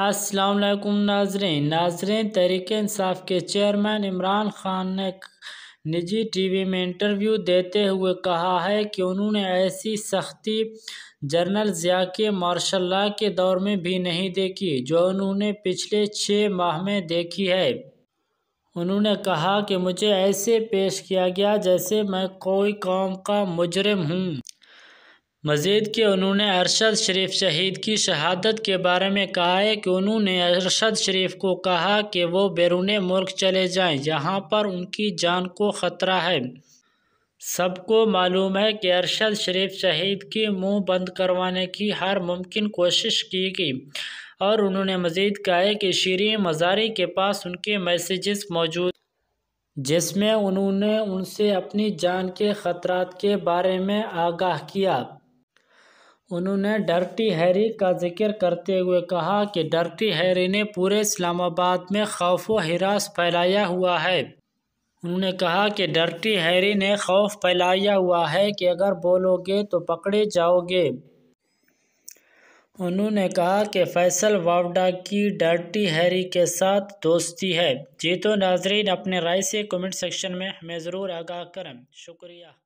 असलम नाजरें नाजरें तहरीक इंसाफ के चेयरमैन इमरान खान ने निजी टीवी में इंटरव्यू देते हुए कहा है कि उन्होंने ऐसी सख्ती जनरल ज़िया के मार्शल लॉ के दौर में भी नहीं देखी जो उन्होंने पिछले छः माह में देखी है उन्होंने कहा कि मुझे ऐसे पेश किया गया जैसे मैं कोई कौम का मुजरम हूँ मज़ीद कि उन्होंने अरशद शरीफ शहीद की शहादत के बारे में कहा है कि उन्होंने अरशद शरीफ को कहा कि वो बैरून मुल्क चले जाएं जहां पर उनकी जान को ख़तरा है सबको मालूम है कि अरशद शरीफ शहीद की मुंह बंद करवाने की हर मुमकिन कोशिश की गई और उन्होंने मज़ीद कहा है कि शरीर मजारी के पास उनके मैसेजेस मौजूद जिसमें उन्होंने उनसे अपनी जान के ख़तरात के बारे में आगाह किया उन्होंने डर्टी हैरी का जिक्र करते हुए कहा कि डर्टी हैरी ने पूरे इस्लामाबाद में खौफ व हिरास फैलाया हुआ है उन्होंने कहा कि डर्टी हैरी ने खौफ फैलाया हुआ है कि अगर बोलोगे तो पकड़े जाओगे उन्होंने कहा कि फैसल वावडा की डर्टी हैरी के साथ दोस्ती है जीतो नाजरीन अपने राय से कमेंट सेक्शन में हमें ज़रूर आगाह करें शुक्रिया